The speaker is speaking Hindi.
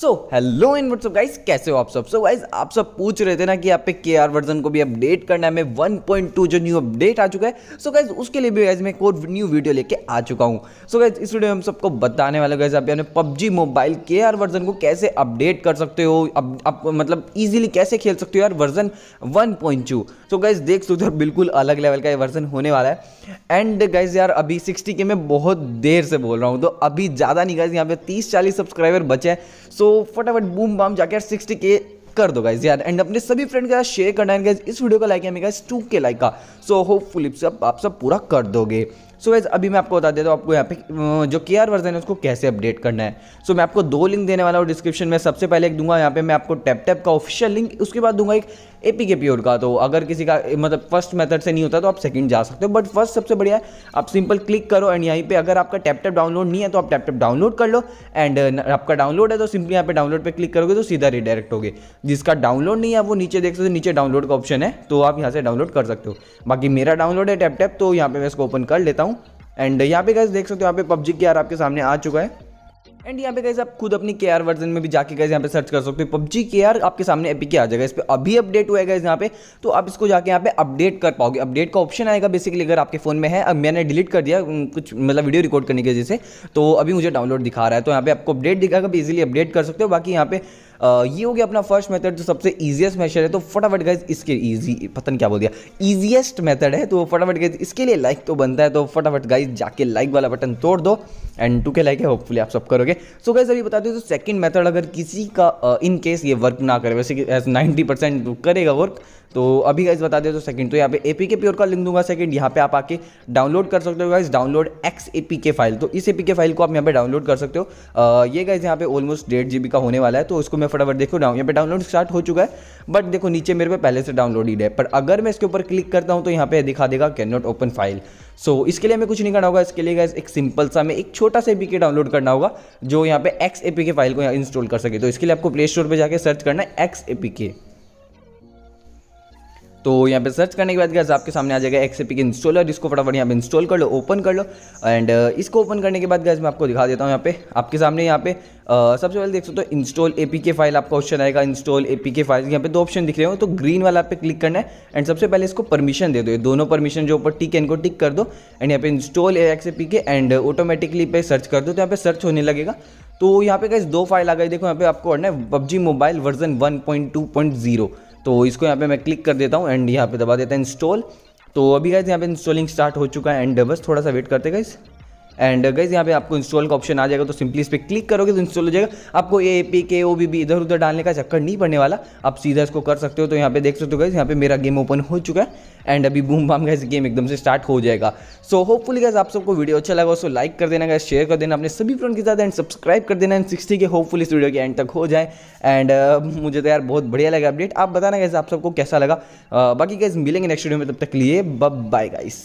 so hello and what's up guys कैसे हो आप सब सो so गाइस आप सब पूछ रहे थे ना कि आप पे के आर वर्जन को भी अपडेट करना है मैं 1.2 जो न्यू अपडेट आ चुका है सो so गाइस उसके लिए भी गाइस मैं एक और न्यू वीडियो लेके आ चुका हूँ सो गाइस इस वीडियो में हम सबको बताने वाले गाइस आप यानी PUBG mobile K R version को कैसे अपडेट कर सकते हो अब आप मतलब ईजिली कैसे खेल सकते हो यार version one point two so guys देख सकते हो बिल्कुल अलग लेवल का ये वर्जन होने वाला है एंड गाइज यार अभी सिक्सटी के मैं बहुत देर से बोल रहा हूँ तो अभी ज़्यादा नहीं गाइज यहाँ पे तीस चालीस सब्सक्राइबर बचे हैं सो फटाफट बूम बाम जाके यार सिक्सटी के कर दो गाइज यार एंड अपने सभी फ्रेंड के साथ शेयर करना है इस वीडियो का लाइक है गाइज टू के लाइक का सो होपफुली आप सब पूरा कर दोगे सो so, वैसे अभी मैं आपको बता देता हूँ आपको यहाँ पे जो के आर वर्जन है उसको कैसे अपडेट करना है सो so, मैं आपको दो लिंक देने वाला हूँ डिस्क्रिप्शन में सबसे पहले एक दूंगा यहाँ पे मैं आपको टैप टैप का ऑफिशियल लिंक उसके बाद दूंगा एक ए पी के प्योर का तो अगर किसी का मतलब फर्स्ट मेथड से नहीं होता तो आप सेकंड जा सकते हो बट फर्स्ट सबसे बढ़िया है आप सिंपल क्लिक करो एंड यहीं पे अगर आपका टैप टैप डाउनलोड नहीं है तो आप टैप टैप डाउनलोड कर लो एंड आपका डाउनलोड है तो सिंपली यहाँ पे डाउनलोड पे क्लिक करोगे तो सीधा रिडायरेक्ट होगे जिसका डाउनलोड नहीं है वो नीचे देख सकते हो नीचे डाउनलोड का ऑप्शन है तो आप यहाँ से डाउनलोड कर सकते हो बाकी मेरा डाउनलोड है टैप टैप तो यहाँ पे मैं इसको ओपन कर लेता हूँ हूँ एंड यहाँ पे गैस देख सकते हो यहाँ पे पबजी के आर आपके सामने आ चुका है एंड यहाँ पे गैस आप खुद अपनी के आर वर्जन में भी जाके गए यहाँ पे सर्च कर सकते हो पबजी के आर आपके सामने एपी के आ जाएगा इस पर अभी अपडेट हुआ है इस यहाँ पे तो आप इसको जाके यहाँ पे अपडेट कर पाओगे अपडेट का ऑप्शन आएगा बेसिकली अगर आपके फ़ोन में है अब मैंने डिलीट कर दिया कुछ मतलब वीडियो रिकॉर्ड करने की वजह से तो अभी मुझे डाउनलोड दिखा रहा है तो यहाँ पे आपको अपडेट दिखाएगा आप इजिली अपडेट कर सकते हो बाकी यहाँ पे ये हो गया अपना फर्स्ट मेथड जो सबसे ईजिएस्ट मेथड है तो फटाफट गाइज इसके ईजी पतन क्या बोल दिया ईजिएस्ट मेथड है तो फटाफट गाइज इसके लिए लाइक तो बनता है तो फटाफट गाइज जाके लाइक वाला बटन तोड़ दो एंड टू के लाइक है होपफुली आप सब करोगे सो गाइज अभी बता दूँ तो सेकंड मेथड अगर किसी का इन केस ये वर्क ना करे वैसे कि नाइन्टी परसेंट तो करेगा वर्क तो अभी गाइज बता दे तो सेकंड तो यहाँ पे ए पी के प्योर का लिंक दूंगा सेकंड यहाँ पे आप आके डाउनलोड कर सकते हो guys download X A P K file तो इस ए पी के फाइल को आप यहाँ पे डाउनलोड कर सकते हो आ, ये गाइज यहाँ पे ऑलमोस्ट डेढ़ जी बी का होने वाला है तो इसको मैं फटाफट देखो डाउन यहाँ पे डाउनलोड स्टार्ट हो चुका है बट देखो नीचे मेरे पे पहले से डाउनलोडेड है पर अगर मैं इसके ऊपर क्लिक करता हूँ तो यहाँ पे दिखा देगा cannot open file so इसके लिए हमें कुछ नहीं करना होगा इसके लिए एक सिंपल सा हमें एक छोटा सा एपीके डाउनलोड करना होगा जो यहाँ पे एक्स के फाइल को इंस्टॉल कर सके तो इसके लिए आपको प्ले स्टोर पर जाकर सर्च करना है एक्स के तो यहाँ पे सर्च करने के बाद गैस आपके सामने आ जाएगा एक्सएपी के इंस्टॉलर इसको फटाफट यहाँ पे इंस्टॉल कर लो ओपन कर लो एंड uh, इसको ओपन करने के बाद गैस मैं आपको दिखा देता हूँ यहाँ पे आपके सामने यहाँ पे uh, सबसे पहले देख सकते हो तो इंस्टॉल के फाइल आपका ऑप्शन आएगा इंस्टॉल के फाइल यहाँ पे दो ऑप्शन दिख रहे हो तो ग्रीन वाला पे क्लिक करना है एंड सबसे पहले इसको परमिशन दे दो ये दोनों परमिशन जो ऊपर टिक इनको टिक कर दो एंड यहाँ पे इंस्टॉल के एंड ऑटोमेटिकली पे सर्च कर दो तो यहाँ पे सर्च होने लगेगा तो यहाँ पे गैस दो फाइल आ गई देखो यहाँ पे आपको पढ़ना है पबजी मोबाइल वर्जन वन तो इसको यहाँ पे मैं क्लिक कर देता हूँ एंड यहाँ पे दबा देता है इंस्टॉल तो अभी गाइज यहाँ पे इंस्टॉलिंग स्टार्ट हो चुका है एंड बस थोड़ा सा वेट करते गाइज़ एंड गाइज uh, यहाँ पे आपको इंस्टॉल का ऑप्शन आ जाएगा तो सिंपली इस पर क्लिक करोगे तो इंस्टॉल हो जाएगा आपको ए पी के ओ बी बी इधर उधर डालने का चक्कर नहीं पड़ने वाला आप सीधा इसको कर सकते हो तो यहाँ पे देख सकते हो गाइज यहाँ पे मेरा गेम ओपन हो चुका है एंड अभी बूम बाम गाइज गेम एकदम से स्टार्ट हो जाएगा सो होपफुली गैस आप सबको वीडियो अच्छा लगा उसको लाइक कर देना गैस शेयर कर देना अपने सभी फ्रेंड के साथ एंड सब्सक्राइब कर देना एंड सिक्सटी के होपफुल इस वीडियो के एंड तक हो जाए एंड uh, मुझे तो यार बहुत बढ़िया लगा अपडेट आप बताना गैस आप सबको कैसा लगा uh, बाकी गैस मिलेंगे नेक्स्ट वीडियो में तब तक लिए बाय गाइस